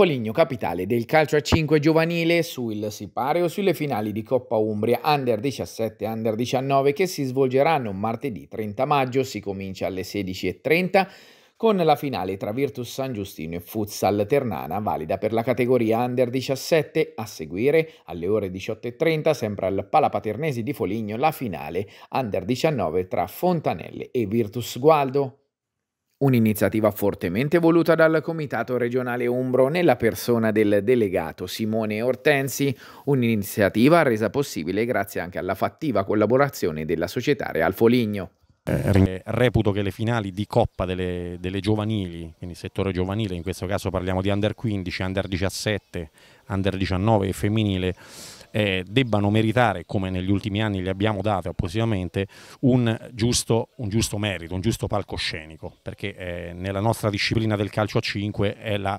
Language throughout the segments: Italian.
Foligno, capitale del calcio a 5 giovanile sul sipario sulle finali di Coppa Umbria Under 17 e Under 19 che si svolgeranno martedì 30 maggio, si comincia alle 16.30 con la finale tra Virtus San Giustino e Futsal Ternana, valida per la categoria Under 17, a seguire alle ore 18.30, sempre al Pala Paternesi di Foligno, la finale Under 19 tra Fontanelle e Virtus Gualdo. Un'iniziativa fortemente voluta dal Comitato regionale Umbro nella persona del delegato Simone Ortensi, un'iniziativa resa possibile grazie anche alla fattiva collaborazione della società Real Foligno. Eh, reputo che le finali di Coppa delle, delle giovanili, quindi settore giovanile, in questo caso parliamo di under 15, under 17, under 19 e femminile, eh, debbano meritare, come negli ultimi anni le abbiamo date appositamente, un giusto, un giusto merito, un giusto palcoscenico, perché eh, nella nostra disciplina del calcio a 5 è la,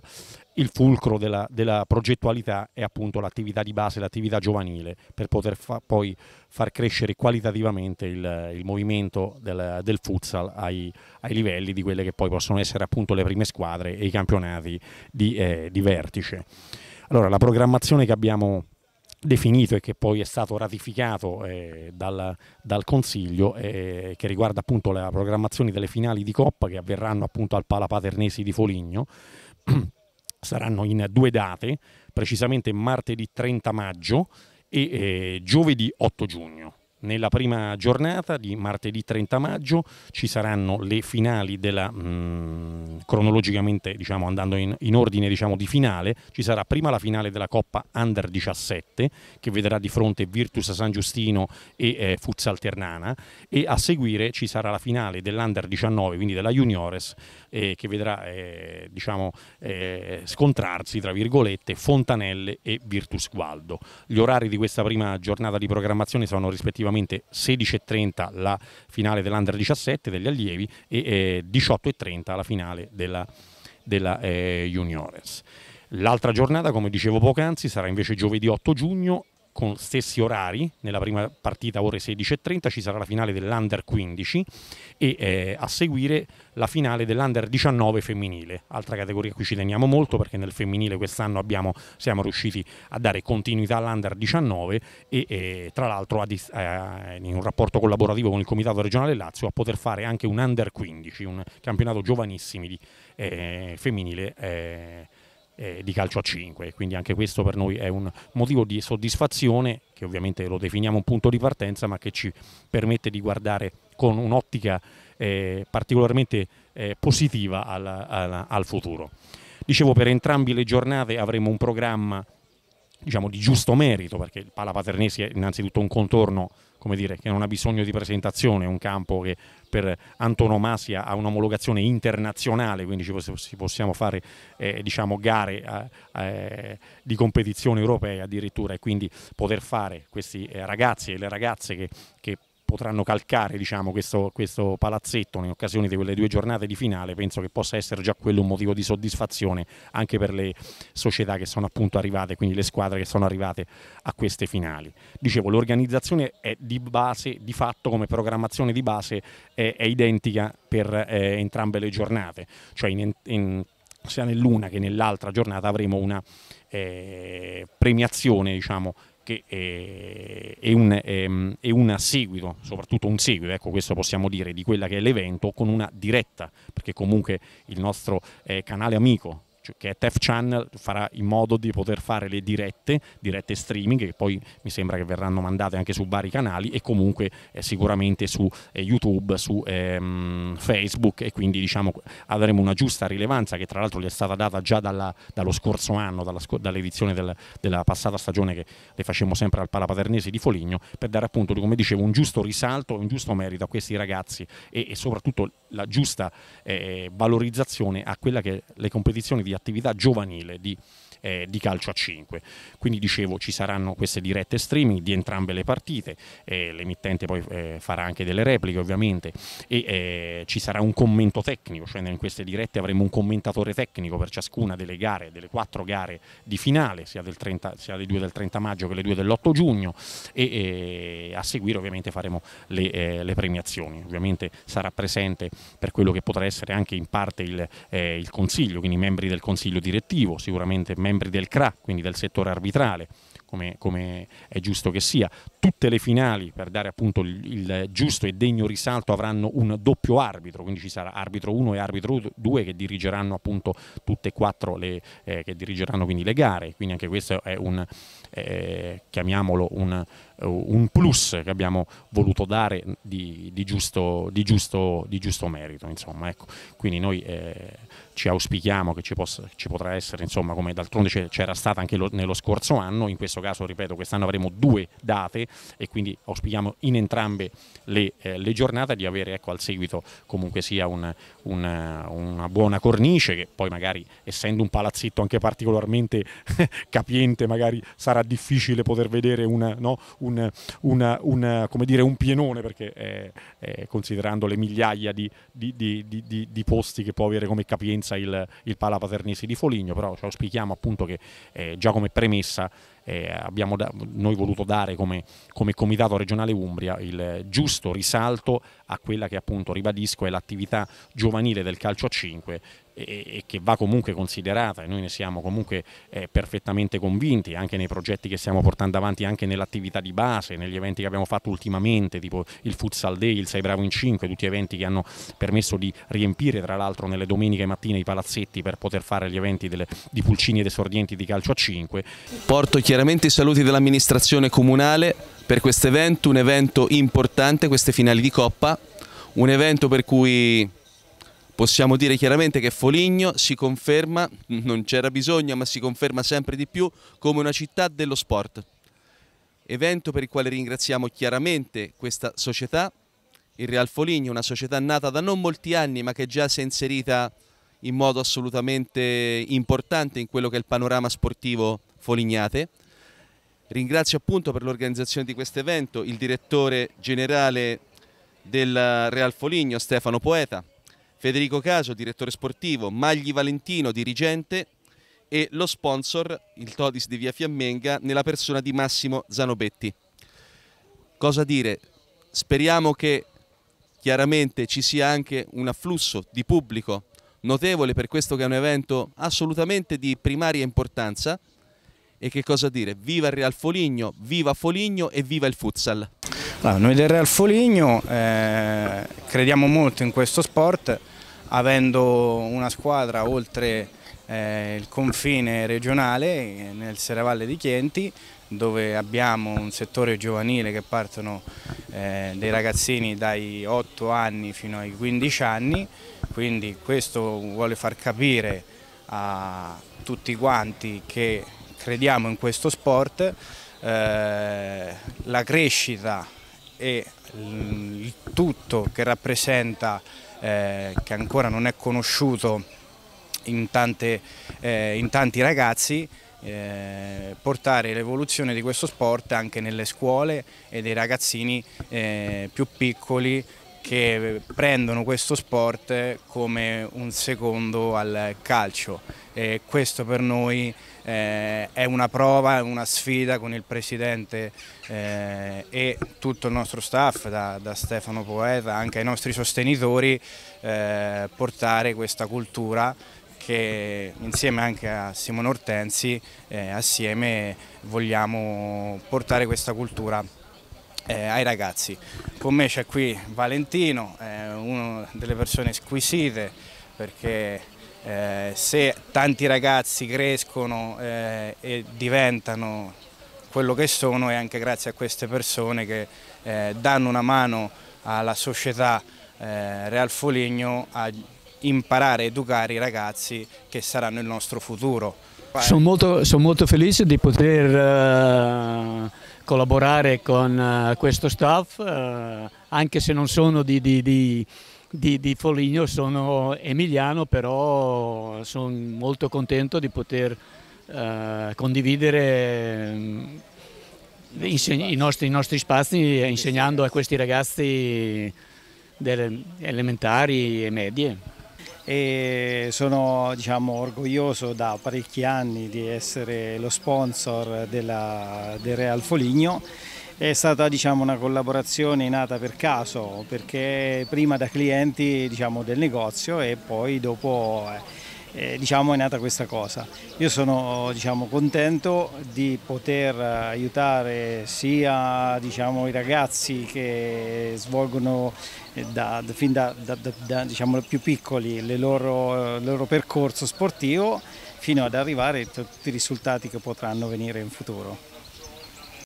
il fulcro della, della, progettualità è appunto l'attività di base, l'attività giovanile, per poter fa, poi far crescere qualitativamente il, il movimento del, del futsal ai, ai, livelli di quelle che poi possono essere appunto le prime squadre e i campionati di, eh, di vertice. Allora, la programmazione che abbiamo definito e che poi è stato ratificato eh, dal, dal, Consiglio eh, che riguarda appunto la programmazione delle finali di Coppa che avverranno appunto al Pala Paternesi di Foligno. Saranno in due date, precisamente martedì 30 maggio e eh, giovedì 8 giugno. Nella prima giornata di martedì 30 maggio ci saranno le finali della, mh, mm, cronologicamente diciamo, andando in, in ordine diciamo, di finale, ci sarà prima la finale della Coppa Under 17 che vedrà di fronte Virtus San Giustino e eh, Futsal Ternana e a seguire ci sarà la finale dell'Under 19, quindi della Juniores eh, che vedrà eh, diciamo, eh, scontrarsi tra virgolette Fontanelle e Virtus Gualdo. Gli orari di questa prima giornata di programmazione sono rispettivamente rispettivamente 16.30 la finale dell'Under 17 degli allievi e eh, 18.30 la finale della, della eh, Juniores. L'altra giornata, come dicevo poc'anzi, sarà invece giovedì 8 giugno con stessi orari, nella prima partita ore 16.30 ci sarà la finale dell'Under 15 e eh, a seguire la finale dell'Under 19 femminile, altra categoria a cui ci teniamo molto perché nel femminile quest'anno abbiamo, siamo riusciti a dare continuità all'Under 19 e eh, tra l'altro dis- eh, in un rapporto collaborativo con il Comitato Regionale Lazio a poter fare anche un Under 15, un campionato giovanissimi di, eh, femminile eh, eh, di calcio a 5. Quindi anche questo per noi è un motivo di soddisfazione, che ovviamente lo definiamo un punto di partenza, ma che ci permette di guardare con un'ottica eh, particolarmente eh, positiva al, al, al futuro. Dicevo, per entrambe le giornate avremo un programma diciamo, di giusto merito, perché il Pala Paternese è innanzitutto un contorno come dire, che non ha bisogno di presentazione, è un campo che per antonomasia ha un'omologazione internazionale, quindi ci possiamo fare eh, diciamo, gare eh, eh di competizione europea addirittura e quindi poter fare questi eh, ragazzi e le ragazze che, che potranno calcare diciamo, questo, questo, palazzetto in occasione di quelle due giornate di finale, penso che possa essere già quello un motivo di soddisfazione anche per le società che sono appunto arrivate, quindi le squadre che sono arrivate a queste finali. Dicevo, l'organizzazione è di base, di fatto come programmazione di base è, è identica per eh, entrambe le giornate, cioè in, in, sia nell'una che nell'altra giornata avremo una eh, premiazione diciamo, che eh, è, un, è, ehm, è un seguito, soprattutto un seguito, ecco questo possiamo dire, di quella che è l'evento con una diretta, perché comunque il nostro eh, canale amico cioè, che è Tef Channel, farà in modo di poter fare le dirette, dirette streaming, che poi mi sembra che verranno mandate anche su vari canali e comunque eh, sicuramente su eh, YouTube, su ehm, Facebook e quindi diciamo avremo una giusta rilevanza che tra l'altro gli è stata data già dalla, dallo scorso anno, dalla, dall'edizione del, della passata stagione che le facciamo sempre al Palapaternese di Foligno, per dare appunto, come dicevo, un giusto risalto, un giusto merito a questi ragazzi e, e soprattutto la giusta eh, valorizzazione a quella che le competizioni di attività giovanile di eh, di calcio a 5. Quindi dicevo ci saranno queste dirette streaming di entrambe le partite, eh, l'emittente poi eh, farà anche delle repliche ovviamente e eh, ci sarà un commento tecnico, cioè in queste dirette avremo un commentatore tecnico per ciascuna delle gare, delle quattro gare di finale, sia, 30, sia le due del 30 maggio che le due dell'8 giugno e a seguire ovviamente faremo le, eh, le premiazioni. Ovviamente sarà presente per quello che potrà essere anche in parte il, eh, il consiglio, quindi i membri del consiglio direttivo, sicuramente membri membri del CRA, quindi del settore arbitrale, come, come, è giusto che sia. Tutte le finali, per dare appunto il, il, giusto e degno risalto, avranno un doppio arbitro, quindi ci sarà arbitro 1 e arbitro 2 che dirigeranno appunto tutte e quattro le, eh, che dirigeranno quindi le gare, quindi anche questo è un, eh, chiamiamolo un eh, un plus che abbiamo voluto dare di, di, giusto, di, giusto, di giusto, merito. Insomma, ecco. Quindi noi eh, ci auspichiamo che ci, possa, ci potrà essere, insomma, come d'altronde c'era stata anche lo, nello scorso anno, in questo caso, ripeto, quest'anno avremo due date e quindi auspichiamo in entrambe le, eh, le giornate di avere ecco, al seguito comunque sia un, un, una buona cornice che poi magari essendo un palazzetto anche particolarmente capiente magari sarà difficile poter vedere una, no, un, una, una, come dire, un pienone perché eh, eh, considerando le migliaia di, di, di, di, posti che può avere come capienza il, il Pala Paternesi di Foligno, però ci auspichiamo appunto che eh, già come premessa eh, abbiamo da, noi voluto dare come, come, Comitato regionale Umbria il giusto risalto a quella che appunto ribadisco è l'attività giovanile del calcio a 5 e, e, che va comunque considerata e noi ne siamo comunque eh, perfettamente convinti anche nei progetti che stiamo portando avanti anche nell'attività di base, negli eventi che abbiamo fatto ultimamente tipo il Futsal Day, il Sei Bravo in 5, tutti eventi che hanno permesso di riempire tra l'altro nelle domeniche mattine i palazzetti per poter fare gli eventi delle, di pulcini ed esordienti di calcio a 5. Porto Chiaramente i saluti dell'amministrazione comunale per questo evento, un evento importante, queste finali di Coppa, un evento per cui possiamo dire chiaramente che Foligno si conferma, non c'era bisogno, ma si conferma sempre di più come una città dello sport. Evento per il quale ringraziamo chiaramente questa società, il Real Foligno, una società nata da non molti anni ma che già si è inserita in modo assolutamente importante in quello che è il panorama sportivo Folignate. Ringrazio appunto per l'organizzazione di questo evento il direttore generale del Real Foligno Stefano Poeta, Federico Caso, direttore sportivo, Magli Valentino, dirigente e lo sponsor, il Todis di Via Fiammenga, nella persona di Massimo Zanobetti. Cosa dire? Speriamo che chiaramente ci sia anche un afflusso di pubblico notevole per questo che è un evento assolutamente di primaria importanza. E che cosa dire? Viva il Real Foligno, viva Foligno e viva il futsal! Allora, noi del Real Foligno eh, crediamo molto in questo sport, avendo una squadra oltre eh, il confine regionale eh, nel Serravalle di Chienti, dove abbiamo un settore giovanile che partono eh, dei ragazzini dai 8 anni fino ai 15 anni quindi questo vuole far capire a tutti quanti che crediamo in questo sport eh, la crescita e il tutto che rappresenta eh, che ancora non è conosciuto in, tante, eh, in tanti ragazzi eh, portare l'evoluzione di questo sport anche nelle scuole e dei ragazzini eh, più piccoli che prendono questo sport come un secondo al calcio e questo per noi eh, è una prova, una sfida con il Presidente eh, e tutto il nostro staff, da, da, Stefano Poeta anche ai nostri sostenitori, eh, portare questa cultura che insieme anche a Simone Ortensi eh, assieme vogliamo portare questa cultura eh, ai ragazzi. Con me c'è qui Valentino, eh, una delle persone squisite perché eh, se tanti ragazzi crescono eh, e diventano quello che sono è anche grazie a queste persone che eh, danno una mano alla società eh, Real Foligno a imparare a educare i ragazzi che saranno il nostro futuro. Sono molto, sono molto, felice di poter uh, collaborare con uh, questo staff, uh, anche se non sono di, di, di, di, Foligno, sono emiliano, però sono molto contento di poter condividere um, i, nostri, i, nostri, spazi insegnando a questi ragazzi elementari e medie e sono diciamo, orgoglioso da parecchi anni di essere lo sponsor della, del Real Foligno. È stata diciamo, una collaborazione nata per caso, perché prima da clienti diciamo, del negozio e poi dopo... Eh, eh, diciamo, è nata questa cosa. Io sono diciamo, contento di poter aiutare sia diciamo, i ragazzi che svolgono eh, da, da, fin da, da diciamo, più piccoli il loro, il loro percorso sportivo fino ad arrivare a tutti i risultati che potranno venire in futuro.